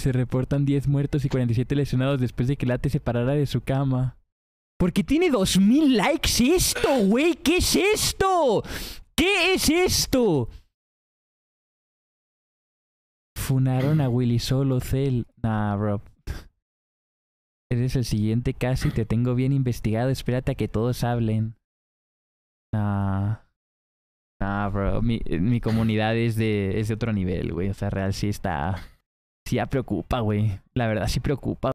Se reportan 10 muertos y 47 lesionados después de que Late se parara de su cama. ¿Por qué tiene 2000 likes esto, güey? ¿Qué es esto? ¿Qué es esto? Funaron a Willy Solo Cel. Nah, bro. Eres el siguiente casi, te tengo bien investigado. Espérate a que todos hablen. Nah. Nah, bro. Mi, comunidad es de, es de otro nivel, güey. O sea, real sí está ya preocupa, güey. La verdad sí preocupa.